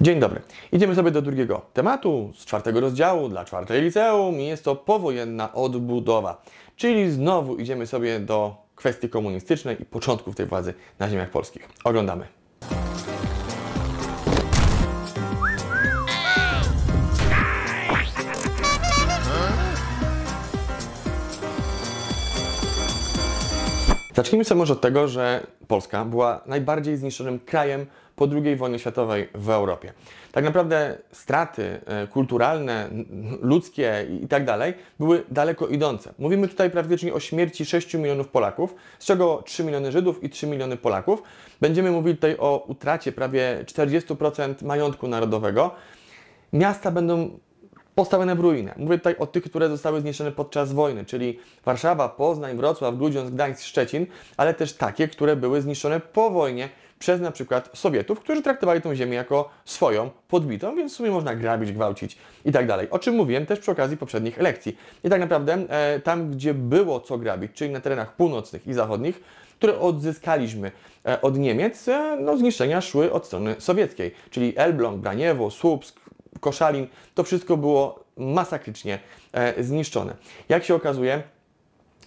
Dzień dobry. Idziemy sobie do drugiego tematu z czwartego rozdziału dla czwartej liceum i jest to powojenna odbudowa. Czyli znowu idziemy sobie do kwestii komunistycznej i początków tej władzy na ziemiach polskich. Oglądamy. Zacznijmy sobie może od tego, że Polska była najbardziej zniszczonym krajem po II wojnie światowej w Europie. Tak naprawdę straty e, kulturalne, ludzkie i tak dalej były daleko idące. Mówimy tutaj praktycznie o śmierci 6 milionów Polaków, z czego 3 miliony Żydów i 3 miliony Polaków. Będziemy mówili tutaj o utracie prawie 40% majątku narodowego. Miasta będą postawione w ruinę. Mówię tutaj o tych, które zostały zniszczone podczas wojny, czyli Warszawa, Poznań, Wrocław, Grudziądz, Gdańsk, Szczecin, ale też takie, które były zniszczone po wojnie przez na przykład Sowietów, którzy traktowali tę ziemię jako swoją, podbitą, więc w sumie można grabić, gwałcić i tak dalej. O czym mówiłem też przy okazji poprzednich lekcji. I tak naprawdę e, tam, gdzie było co grabić, czyli na terenach północnych i zachodnich, które odzyskaliśmy e, od Niemiec, e, no zniszczenia szły od strony sowieckiej, czyli Elbląg, Braniewo, Słupsk, Koszalin, to wszystko było masakrycznie e, zniszczone. Jak się okazuje,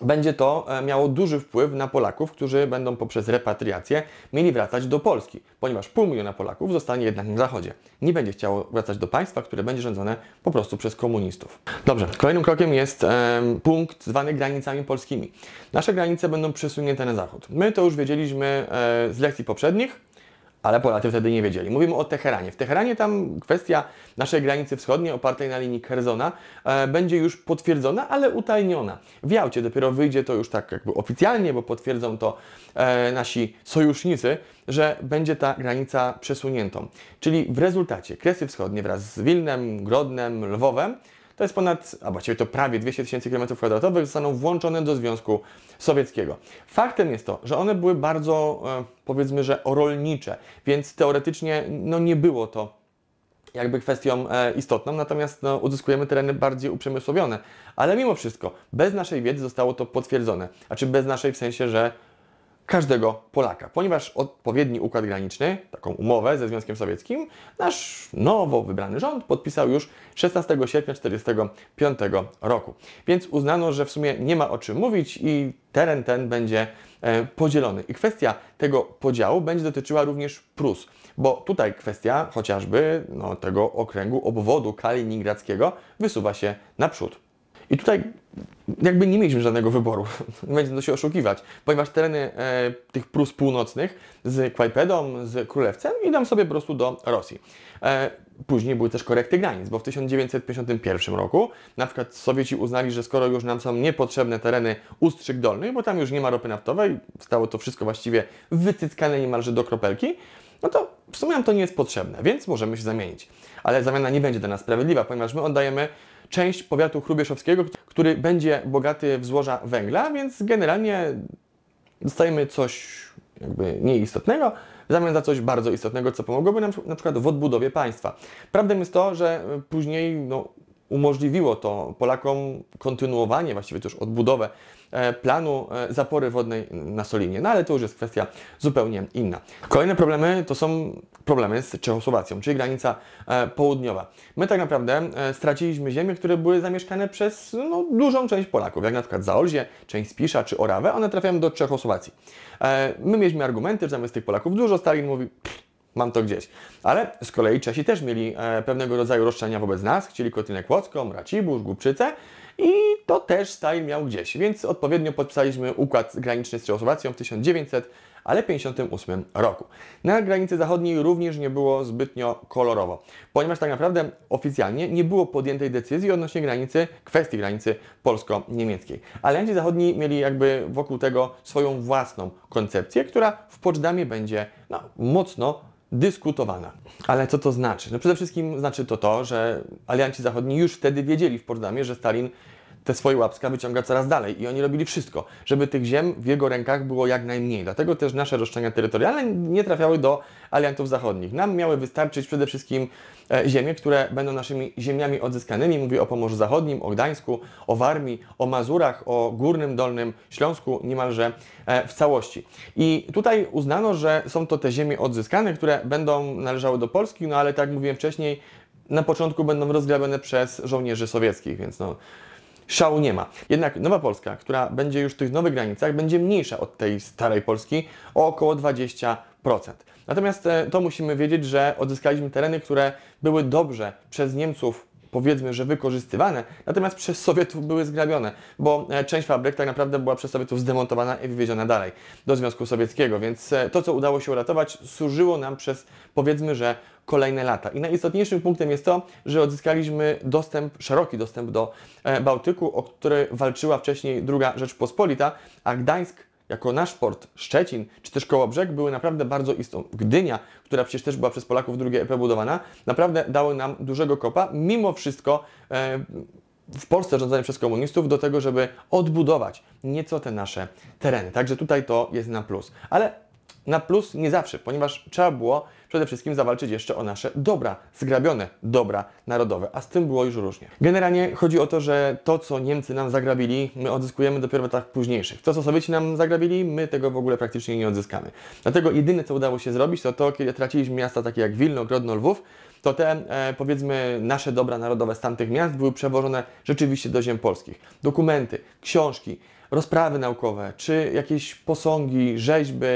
będzie to e, miało duży wpływ na Polaków, którzy będą poprzez repatriację mieli wracać do Polski, ponieważ pół miliona Polaków zostanie jednak na Zachodzie. Nie będzie chciało wracać do państwa, które będzie rządzone po prostu przez komunistów. Dobrze, kolejnym krokiem jest e, punkt zwany granicami polskimi. Nasze granice będą przesunięte na zachód. My to już wiedzieliśmy e, z lekcji poprzednich, ale Polacy wtedy nie wiedzieli. Mówimy o Teheranie. W Teheranie tam kwestia naszej granicy wschodniej opartej na linii Kerzona e, będzie już potwierdzona, ale utajniona. W Jałcie dopiero wyjdzie to już tak jakby oficjalnie, bo potwierdzą to e, nasi sojusznicy, że będzie ta granica przesuniętą. Czyli w rezultacie Kresy Wschodnie wraz z Wilnem, Grodnem, Lwowem to jest ponad, a właściwie to prawie 200 tysięcy km2 zostaną włączone do Związku Sowieckiego. Faktem jest to, że one były bardzo, e, powiedzmy, że rolnicze, więc teoretycznie no, nie było to jakby kwestią e, istotną, natomiast no, uzyskujemy tereny bardziej uprzemysłowione. Ale mimo wszystko, bez naszej wiedzy zostało to potwierdzone. A czy bez naszej w sensie, że każdego Polaka, ponieważ odpowiedni układ graniczny, taką umowę ze Związkiem Sowieckim, nasz nowo wybrany rząd podpisał już 16 sierpnia 1945 roku. Więc uznano, że w sumie nie ma o czym mówić i teren ten będzie e, podzielony. I kwestia tego podziału będzie dotyczyła również Prus, bo tutaj kwestia chociażby no, tego okręgu obwodu kaliningradzkiego wysuwa się naprzód. I tutaj jakby nie mieliśmy żadnego wyboru, będzie to się oszukiwać, ponieważ tereny e, tych Prus północnych z Kłajpedą, z Królewcem idą sobie po prostu do Rosji. E, później były też korekty granic, bo w 1951 roku na przykład Sowieci uznali, że skoro już nam są niepotrzebne tereny Ustrzyk Dolny, bo tam już nie ma ropy naftowej, stało to wszystko właściwie wycyckane niemalże do kropelki, no to w sumie nam to nie jest potrzebne, więc możemy się zamienić. Ale zamiana nie będzie dla nas sprawiedliwa, ponieważ my oddajemy część powiatu chrubieszowskiego, który będzie bogaty w złoża węgla, więc generalnie dostajemy coś jakby nieistotnego, w zamian za coś bardzo istotnego, co pomogłoby nam na przykład w odbudowie państwa. Prawdą jest to, że później no, umożliwiło to Polakom kontynuowanie, właściwie też odbudowę E, planu e, zapory wodnej na Solinie. No ale to już jest kwestia zupełnie inna. Kolejne problemy to są problemy z Czechosłowacją, czyli granica e, południowa. My tak naprawdę straciliśmy ziemie, które były zamieszkane przez no, dużą część Polaków, jak na przykład Zaolzie, część Spisza czy Orawę, one trafiają do Czechosłowacji. My mieliśmy argumenty, że zamiast tych Polaków dużo, Stalin mówi mam to gdzieś. Ale z kolei Czesi też mieli pewnego rodzaju roszczenia wobec nas, chcieli Kotlinę Kłodzką, Racibórz, Głupczyce, i to też Stalin miał gdzieś, więc odpowiednio podpisaliśmy układ graniczny z Czechosłowacją w 1958 roku. Na granicy zachodniej również nie było zbytnio kolorowo, ponieważ tak naprawdę oficjalnie nie było podjętej decyzji odnośnie granicy, kwestii granicy polsko-niemieckiej. Alianci zachodni mieli jakby wokół tego swoją własną koncepcję, która w Poczdamie będzie no, mocno dyskutowana. Ale co to znaczy? No przede wszystkim znaczy to to, że alianci zachodni już wtedy wiedzieli w Poczdamie, że Stalin te swoje łapska wyciąga coraz dalej i oni robili wszystko, żeby tych ziem w jego rękach było jak najmniej. Dlatego też nasze roszczenia terytorialne nie trafiały do aliantów zachodnich. Nam miały wystarczyć przede wszystkim e, ziemie, które będą naszymi ziemiami odzyskanymi. Mówię o Pomorzu Zachodnim, o Gdańsku, o Warmii, o Mazurach, o Górnym, Dolnym Śląsku niemalże e, w całości. I tutaj uznano, że są to te ziemie odzyskane, które będą należały do Polski, no ale tak jak mówiłem wcześniej, na początku będą rozgrabione przez żołnierzy sowieckich, więc no, szału nie ma. Jednak Nowa Polska, która będzie już w tych nowych granicach, będzie mniejsza od tej starej Polski o około 20%. Natomiast e, to musimy wiedzieć, że odzyskaliśmy tereny, które były dobrze przez Niemców powiedzmy, że wykorzystywane, natomiast przez Sowietów były zgrabione, bo e, część fabryk tak naprawdę była przez Sowietów zdemontowana i wywieziona dalej do Związku Sowieckiego, więc e, to, co udało się uratować, służyło nam przez powiedzmy, że kolejne lata. I najistotniejszym punktem jest to, że odzyskaliśmy dostęp, szeroki dostęp do e, Bałtyku, o który walczyła wcześniej II Rzeczpospolita, a Gdańsk jako nasz port Szczecin czy też Kołobrzeg były naprawdę bardzo istotne. Gdynia, która przecież też była przez Polaków drugie EP budowana, naprawdę dały nam dużego kopa. Mimo wszystko e, w Polsce rządzone przez komunistów do tego, żeby odbudować nieco te nasze tereny. Także tutaj to jest na plus. Ale na plus nie zawsze, ponieważ trzeba było przede wszystkim zawalczyć jeszcze o nasze dobra, zgrabione dobra narodowe, a z tym było już różnie. Generalnie chodzi o to, że to, co Niemcy nam zagrabili, my odzyskujemy dopiero w latach późniejszych. To, co Sowieci nam zagrabili, my tego w ogóle praktycznie nie odzyskamy. Dlatego jedyne, co udało się zrobić, to to, kiedy traciliśmy miasta takie jak Wilno, Grodno, Lwów, to te, e, powiedzmy, nasze dobra narodowe z tamtych miast były przewożone rzeczywiście do ziem polskich. Dokumenty, książki, rozprawy naukowe, czy jakieś posągi, rzeźby,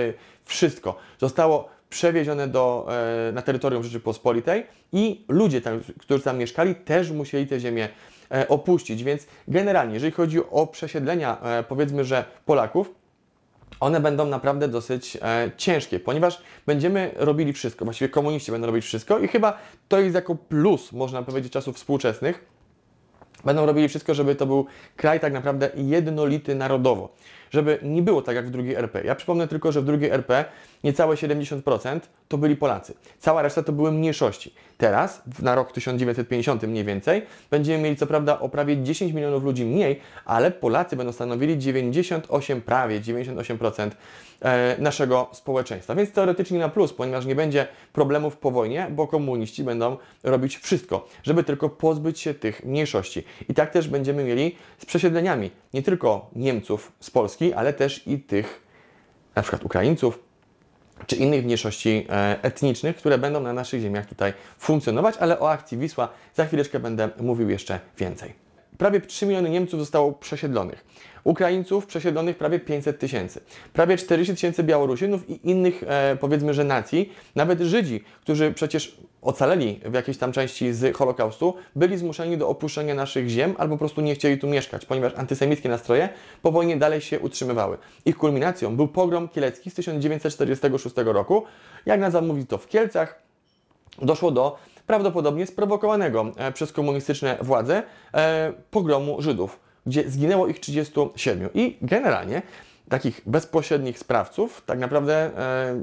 wszystko zostało przewiezione do, e, na terytorium Rzeczypospolitej i ludzie, tam, którzy tam mieszkali, też musieli tę ziemię e, opuścić. Więc generalnie, jeżeli chodzi o przesiedlenia, e, powiedzmy, że Polaków, one będą naprawdę dosyć ciężkie, ponieważ będziemy robili wszystko, właściwie komuniści będą robić wszystko i chyba to jest jako plus, można powiedzieć, czasów współczesnych. Będą robili wszystko, żeby to był kraj tak naprawdę jednolity narodowo żeby nie było tak jak w drugiej RP. Ja przypomnę tylko, że w drugiej RP niecałe 70% to byli Polacy. Cała reszta to były mniejszości. Teraz, na rok 1950 mniej więcej, będziemy mieli co prawda o prawie 10 milionów ludzi mniej, ale Polacy będą stanowili 98, prawie 98% e, naszego społeczeństwa. Więc teoretycznie na plus, ponieważ nie będzie problemów po wojnie, bo komuniści będą robić wszystko, żeby tylko pozbyć się tych mniejszości. I tak też będziemy mieli z przesiedleniami nie tylko Niemców z Polski, ale też i tych na przykład Ukraińców czy innych mniejszości e, etnicznych, które będą na naszych ziemiach tutaj funkcjonować, ale o akcji Wisła za chwileczkę będę mówił jeszcze więcej prawie 3 miliony Niemców zostało przesiedlonych. Ukraińców przesiedlonych prawie 500 tysięcy. Prawie 40 tysięcy Białorusinów i innych, e, powiedzmy, że nacji. Nawet Żydzi, którzy przecież ocaleli w jakiejś tam części z Holokaustu, byli zmuszeni do opuszczenia naszych ziem albo po prostu nie chcieli tu mieszkać, ponieważ antysemickie nastroje po wojnie dalej się utrzymywały. Ich kulminacją był pogrom kielecki z 1946 roku. Jak nazwa mówi to w Kielcach, doszło do prawdopodobnie sprowokowanego e, przez komunistyczne władze e, pogromu Żydów, gdzie zginęło ich 37. I generalnie takich bezpośrednich sprawców tak naprawdę e,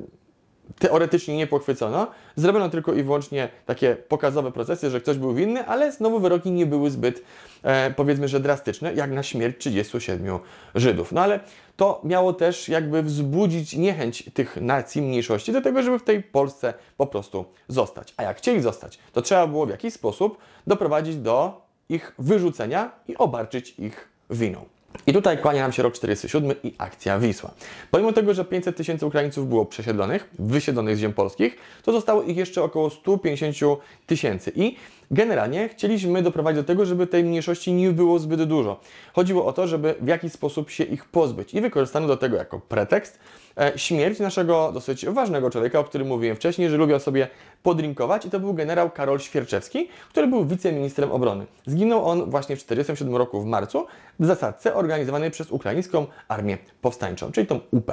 teoretycznie nie pochwycono. Zrobiono tylko i wyłącznie takie pokazowe procesy, że ktoś był winny, ale znowu wyroki nie były zbyt, e, powiedzmy, że drastyczne, jak na śmierć 37 Żydów. No ale to miało też jakby wzbudzić niechęć tych nacji, mniejszości do tego, żeby w tej Polsce po prostu zostać. A jak chcieli zostać, to trzeba było w jakiś sposób doprowadzić do ich wyrzucenia i obarczyć ich winą. I tutaj kłania nam się rok 47 i akcja Wisła. Pomimo tego, że 500 tysięcy Ukraińców było przesiedlonych, wysiedlonych z ziem polskich, to zostało ich jeszcze około 150 tysięcy. I Generalnie chcieliśmy doprowadzić do tego, żeby tej mniejszości nie było zbyt dużo. Chodziło o to, żeby w jakiś sposób się ich pozbyć i wykorzystano do tego jako pretekst e, śmierć naszego dosyć ważnego człowieka, o którym mówiłem wcześniej, że lubił sobie podrinkować i to był generał Karol Świerczewski, który był wiceministrem obrony. Zginął on właśnie w 1947 roku w marcu w zasadce organizowanej przez ukraińską armię powstańczą, czyli tą UP.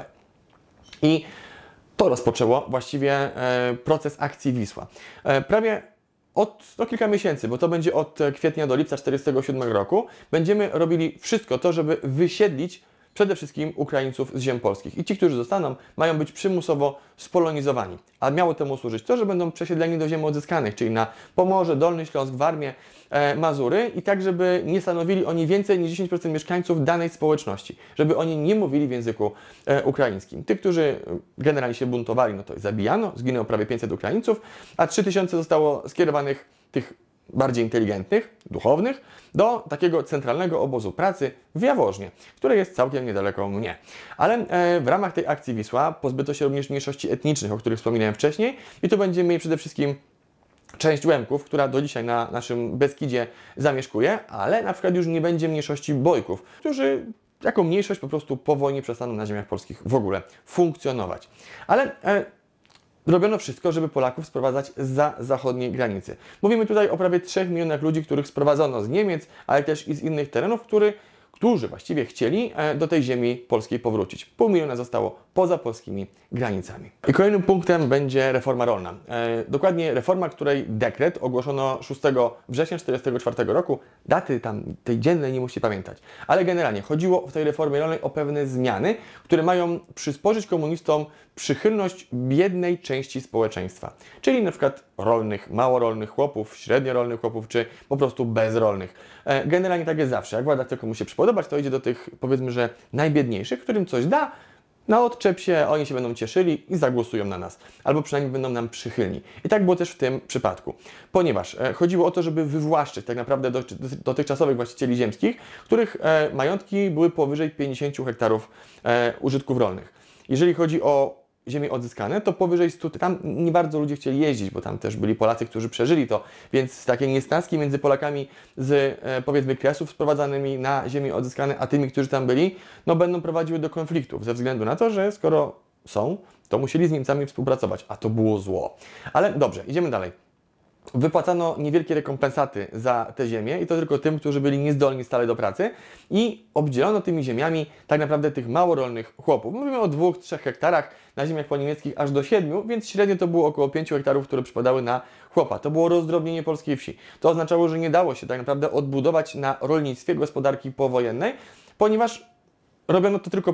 I to rozpoczęło właściwie e, proces akcji Wisła. E, prawie od no, kilka miesięcy, bo to będzie od e, kwietnia do lipca 1947 roku, będziemy robili wszystko to, żeby wysiedlić przede wszystkim Ukraińców z ziem polskich. I ci, którzy zostaną, mają być przymusowo spolonizowani. A miało temu służyć to, że będą przesiedleni do ziem odzyskanych, czyli na Pomorze, Dolny Śląsk, Warmię, e, Mazury i tak, żeby nie stanowili oni więcej niż 10% mieszkańców danej społeczności, żeby oni nie mówili w języku e, ukraińskim. Tych, którzy generalnie się buntowali, no to zabijano, zginęło prawie 500 Ukraińców, a 3000 zostało skierowanych tych bardziej inteligentnych, duchownych, do takiego centralnego obozu pracy w Jaworznie, które jest całkiem niedaleko mnie. Ale e, w ramach tej akcji Wisła pozbyto się również mniejszości etnicznych, o których wspominałem wcześniej i tu będziemy mieli przede wszystkim część Łemków, która do dzisiaj na naszym Beskidzie zamieszkuje, ale na przykład już nie będzie mniejszości Bojków, którzy jako mniejszość po prostu po wojnie przestaną na ziemiach polskich w ogóle funkcjonować. Ale e, Robiono wszystko, żeby Polaków sprowadzać za zachodniej granicy. Mówimy tutaj o prawie 3 milionach ludzi, których sprowadzono z Niemiec, ale też i z innych terenów, który, którzy właściwie chcieli e, do tej ziemi polskiej powrócić. Pół miliona zostało poza polskimi granicami. I kolejnym punktem będzie reforma rolna. E, dokładnie reforma, której dekret ogłoszono 6 września 1944 roku. Daty tam tej dziennej nie musi pamiętać. Ale generalnie chodziło w tej reformie rolnej o pewne zmiany, które mają przysporzyć komunistom przychylność biednej części społeczeństwa. Czyli na przykład rolnych, małorolnych chłopów, średniorolnych chłopów, czy po prostu bezrolnych. E, generalnie tak jest zawsze. Jak władza chce komuś się przypodobać, to idzie do tych powiedzmy, że najbiedniejszych, którym coś da, na odczep się, oni się będą cieszyli i zagłosują na nas, albo przynajmniej będą nam przychylni. I tak było też w tym przypadku, ponieważ e, chodziło o to, żeby wywłaszczyć tak naprawdę dotychczasowych właścicieli ziemskich, których e, majątki były powyżej 50 hektarów e, użytków rolnych. Jeżeli chodzi o ziemi odzyskane, to powyżej 100. Tam nie bardzo ludzie chcieli jeździć, bo tam też byli Polacy, którzy przeżyli to, więc takie niestaski między Polakami z e, powiedzmy Kresów sprowadzanymi na ziemi odzyskane, a tymi, którzy tam byli, no będą prowadziły do konfliktów ze względu na to, że skoro są, to musieli z Niemcami współpracować, a to było zło. Ale dobrze, idziemy dalej wypłacano niewielkie rekompensaty za te ziemie i to tylko tym, którzy byli niezdolni stale do pracy i obdzielono tymi ziemiami tak naprawdę tych małorolnych chłopów. Mówimy o 2-3 hektarach, na ziemiach poniemieckich aż do 7, więc średnio to było około 5 hektarów, które przypadały na chłopa. To było rozdrobnienie polskiej wsi. To oznaczało, że nie dało się tak naprawdę odbudować na rolnictwie gospodarki powojennej, ponieważ robiono to tylko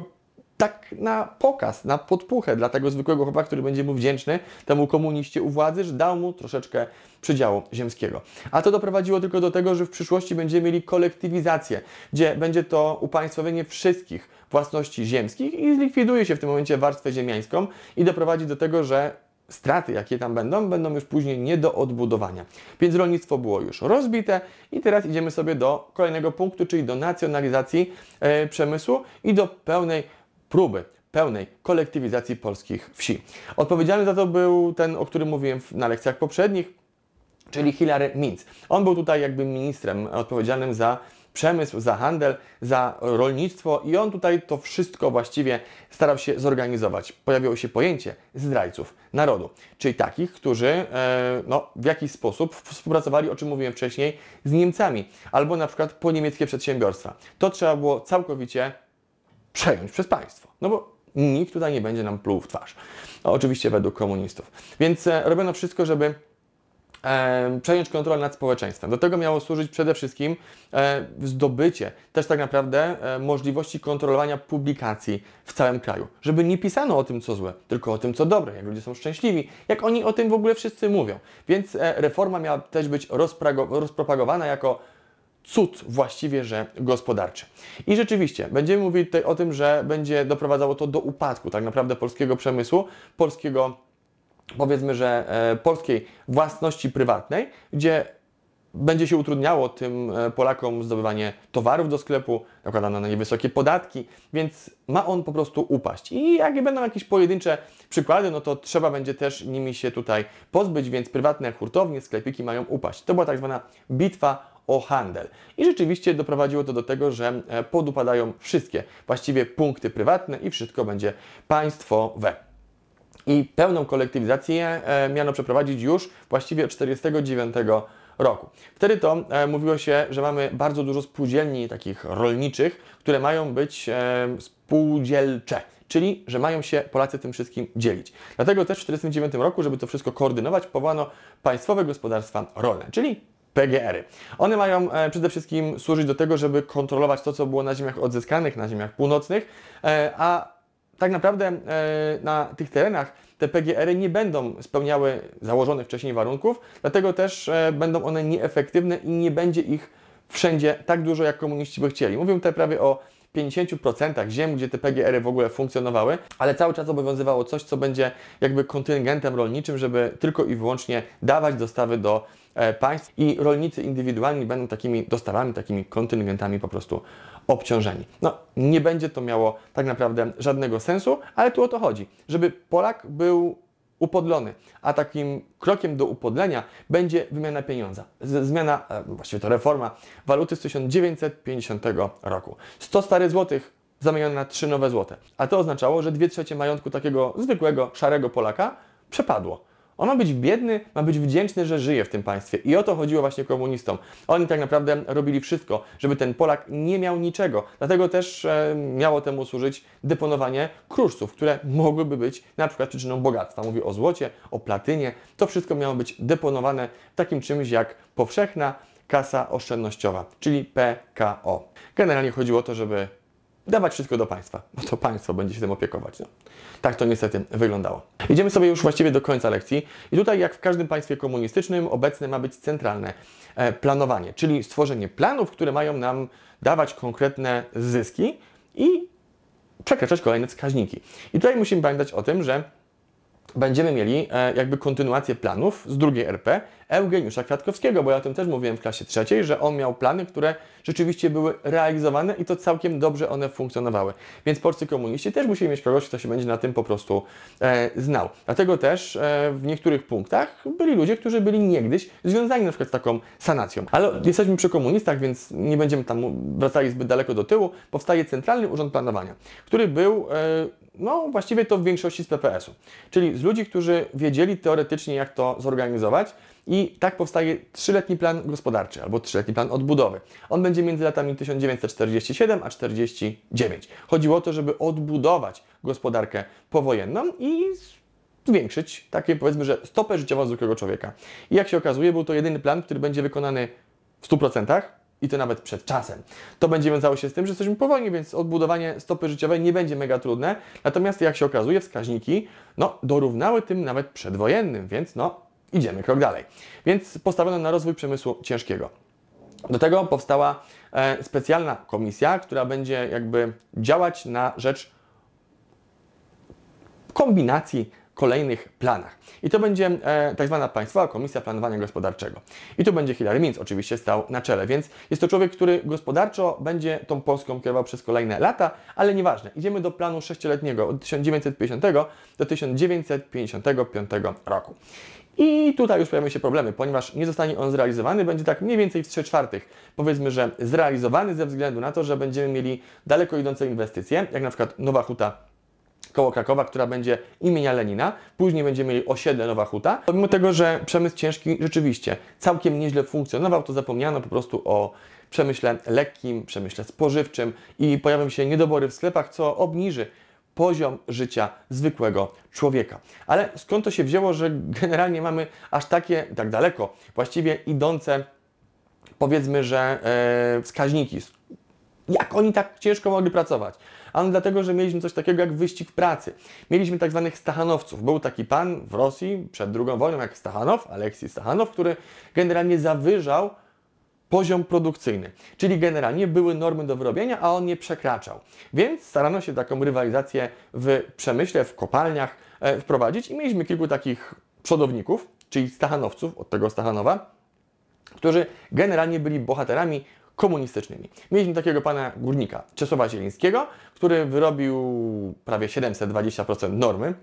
tak na pokaz, na podpuchę dla tego zwykłego chłopaka, który będzie mu wdzięczny, temu komuniście u władzy, że dał mu troszeczkę przydziału ziemskiego. A to doprowadziło tylko do tego, że w przyszłości będziemy mieli kolektywizację, gdzie będzie to upaństwowienie wszystkich własności ziemskich i zlikwiduje się w tym momencie warstwę ziemiańską i doprowadzi do tego, że straty, jakie tam będą, będą już później nie do odbudowania. Więc rolnictwo było już rozbite i teraz idziemy sobie do kolejnego punktu, czyli do nacjonalizacji e, przemysłu i do pełnej próby pełnej kolektywizacji polskich wsi. Odpowiedzialny za to był ten, o którym mówiłem na lekcjach poprzednich, czyli Hilary Minc. On był tutaj jakby ministrem odpowiedzialnym za przemysł, za handel, za rolnictwo i on tutaj to wszystko właściwie starał się zorganizować. Pojawiło się pojęcie zdrajców narodu, czyli takich, którzy e, no, w jakiś sposób współpracowali, o czym mówiłem wcześniej, z Niemcami albo na przykład po niemieckie przedsiębiorstwa. To trzeba było całkowicie przejąć przez państwo. No bo nikt tutaj nie będzie nam pluł w twarz. No, oczywiście według komunistów. Więc e, robiono wszystko, żeby e, przejąć kontrolę nad społeczeństwem. Do tego miało służyć przede wszystkim e, zdobycie też tak naprawdę możliwości kontrolowania publikacji w całym kraju. Żeby nie pisano o tym, co złe, tylko o tym, co dobre, jak ludzie są szczęśliwi, jak oni o tym w ogóle wszyscy mówią. Więc reforma miała też być rozpropagowana jako cud właściwie, że gospodarczy. I rzeczywiście, będziemy mówili tutaj o tym, że będzie doprowadzało to do upadku tak naprawdę polskiego przemysłu, polskiego, powiedzmy, że e, polskiej własności prywatnej, gdzie będzie się utrudniało tym e, Polakom zdobywanie towarów do sklepu, nakładano na nie wysokie podatki, więc ma on po prostu upaść. I jakie będą jakieś pojedyncze przykłady, no to trzeba będzie też nimi się tutaj pozbyć, więc prywatne hurtownie, sklepiki mają upaść. To była tak zwana bitwa o handel. I rzeczywiście doprowadziło to do tego, że e, podupadają wszystkie właściwie punkty prywatne i wszystko będzie państwowe. I pełną kolektywizację e, miano przeprowadzić już właściwie od 49 roku. Wtedy to e, mówiło się, że mamy bardzo dużo spółdzielni takich rolniczych, które mają być spółdzielcze. Czyli, że mają się Polacy tym wszystkim dzielić. Dlatego też w 1949 roku, żeby to wszystko koordynować, powołano Państwowe Gospodarstwa Rolne, czyli PGR-y. One mają e, przede wszystkim służyć do tego, żeby kontrolować to, co było na ziemiach odzyskanych, na ziemiach północnych, e, a tak naprawdę e, na tych terenach te PGR-y nie będą spełniały założonych wcześniej warunków, dlatego też będą one nieefektywne i nie będzie ich wszędzie tak dużo, jak komuniści by chcieli. Mówię tutaj prawie o 50% ziem, gdzie te PGR-y w ogóle funkcjonowały, ale cały czas obowiązywało coś, co będzie jakby kontyngentem rolniczym, żeby tylko i wyłącznie dawać dostawy do E, państw i rolnicy indywidualni będą takimi dostawami, takimi kontyngentami po prostu obciążeni. No, nie będzie to miało tak naprawdę żadnego sensu, ale tu o to chodzi, żeby Polak był upodlony, a takim krokiem do upodlenia będzie wymiana pieniądza. Zmiana, e, właściwie to reforma waluty z 1950 roku. 100 starych złotych zamienione na 3 nowe złote. A to oznaczało, że 2 trzecie majątku takiego zwykłego, szarego Polaka przepadło. On ma być biedny, ma być wdzięczny, że żyje w tym państwie. I o to chodziło właśnie komunistom. Oni tak naprawdę robili wszystko, żeby ten Polak nie miał niczego. Dlatego też e, miało temu służyć deponowanie kruszców, które mogłyby być na przykład przyczyną bogactwa. Mówi o złocie, o platynie. To wszystko miało być deponowane takim czymś jak powszechna kasa oszczędnościowa, czyli PKO. Generalnie chodziło o to, żeby dawać wszystko do państwa, bo to państwo będzie się tym opiekować. No. Tak to niestety wyglądało. Idziemy sobie już właściwie do końca lekcji i tutaj jak w każdym państwie komunistycznym obecne ma być centralne e, planowanie, czyli stworzenie planów, które mają nam dawać konkretne zyski i przekraczać kolejne wskaźniki. I tutaj musimy pamiętać o tym, że będziemy mieli e, jakby kontynuację planów z drugiej RP Eugeniusza Kwiatkowskiego, bo ja o tym też mówiłem w klasie trzeciej, że on miał plany, które rzeczywiście były realizowane i to całkiem dobrze one funkcjonowały. Więc polscy komuniści też musieli mieć kogoś, kto się będzie na tym po prostu e, znał. Dlatego też e, w niektórych punktach byli ludzie, którzy byli niegdyś związani na przykład z taką sanacją. Ale jesteśmy przy komunistach, więc nie będziemy tam wracali zbyt daleko do tyłu. Powstaje Centralny Urząd Planowania, który był e, no właściwie to w większości z PPS-u, czyli z ludzi, którzy wiedzieli teoretycznie, jak to zorganizować i tak powstaje trzyletni plan gospodarczy albo trzyletni plan odbudowy. On będzie między latami 1947 a 49. Chodziło o to, żeby odbudować gospodarkę powojenną i zwiększyć takie powiedzmy, że stopę życiową zwykłego człowieka. I jak się okazuje, był to jedyny plan, który będzie wykonany w 100%, i to nawet przed czasem. To będzie wiązało się z tym, że jesteśmy powolni, więc odbudowanie stopy życiowej nie będzie mega trudne. Natomiast jak się okazuje, wskaźniki no, dorównały tym nawet przedwojennym, więc no, idziemy krok dalej. Więc postawiono na rozwój przemysłu ciężkiego. Do tego powstała e, specjalna komisja, która będzie jakby działać na rzecz kombinacji kolejnych planach. I to będzie e, tak zwana Państwowa Komisja Planowania Gospodarczego. I tu będzie Hillary Minc oczywiście stał na czele, więc jest to człowiek, który gospodarczo będzie tą Polską kierował przez kolejne lata, ale nieważne. Idziemy do planu sześcioletniego od 1950 do 1955 roku. I tutaj już pojawią się problemy, ponieważ nie zostanie on zrealizowany, będzie tak mniej więcej w 3 czwartych, powiedzmy, że zrealizowany ze względu na to, że będziemy mieli daleko idące inwestycje, jak na przykład Nowa Huta koło Krakowa, która będzie imienia Lenina. Później będziemy mieli osiedle Nowa Huta. Pomimo tego, że przemysł ciężki rzeczywiście całkiem nieźle funkcjonował, to zapomniano po prostu o przemyśle lekkim, przemyśle spożywczym i pojawią się niedobory w sklepach, co obniży poziom życia zwykłego człowieka. Ale skąd to się wzięło, że generalnie mamy aż takie, tak daleko, właściwie idące, powiedzmy, że e, wskaźniki? Jak oni tak ciężko mogli pracować? Ano dlatego, że mieliśmy coś takiego jak wyścig pracy. Mieliśmy tak zwanych Stachanowców. Był taki pan w Rosji przed II wojną, jak Stachanow, Aleksiej Stachanow, który generalnie zawyżał poziom produkcyjny, czyli generalnie były normy do wyrobienia, a on nie przekraczał. Więc starano się taką rywalizację w przemyśle, w kopalniach e, wprowadzić i mieliśmy kilku takich przodowników, czyli stachanowców, od tego Stachanowa, którzy generalnie byli bohaterami komunistycznymi. Mieliśmy takiego pana górnika, Czesława Zielińskiego, który wyrobił prawie 720% normy,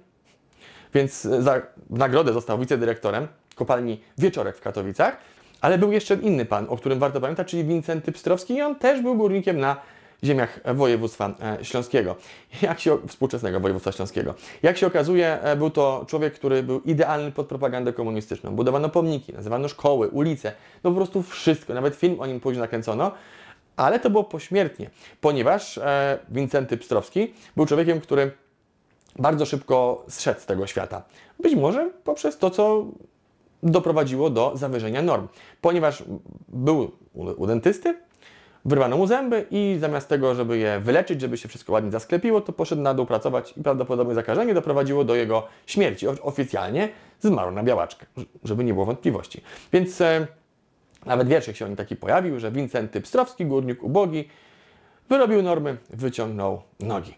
więc za nagrodę został wicedyrektorem kopalni Wieczorek w Katowicach, ale był jeszcze inny pan, o którym warto pamiętać, czyli Wincenty Pstrowski i on też był górnikiem na ziemiach województwa e, śląskiego, jak się, współczesnego województwa śląskiego. Jak się okazuje, e, był to człowiek, który był idealny pod propagandę komunistyczną. Budowano pomniki, nazywano szkoły, ulice, no po prostu wszystko. Nawet film o nim później nakręcono ale to było pośmiertnie, ponieważ e, Wincenty Pstrowski był człowiekiem, który bardzo szybko zszedł z tego świata. Być może poprzez to, co doprowadziło do zawyżenia norm, ponieważ był u dentysty, wyrwano mu zęby i zamiast tego, żeby je wyleczyć, żeby się wszystko ładnie zasklepiło, to poszedł na dół pracować i prawdopodobnie zakażenie doprowadziło do jego śmierci. Oficjalnie zmarł na białaczkę, żeby nie było wątpliwości. Więc e, nawet wierszek się o nim taki pojawił, że Wincenty Pstrowski, górnik ubogi, wyrobił normy, wyciągnął nogi.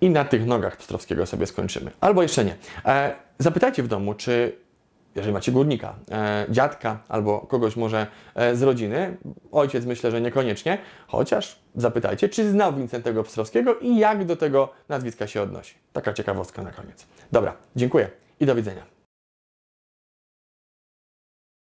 I na tych nogach Pstrowskiego sobie skończymy. Albo jeszcze nie. E, zapytajcie w domu, czy jeżeli macie górnika, e, dziadka albo kogoś może e, z rodziny, ojciec myślę, że niekoniecznie, chociaż zapytajcie, czy znał Wincentego Pstrowskiego i jak do tego nazwiska się odnosi. Taka ciekawostka na koniec. Dobra, dziękuję i do widzenia.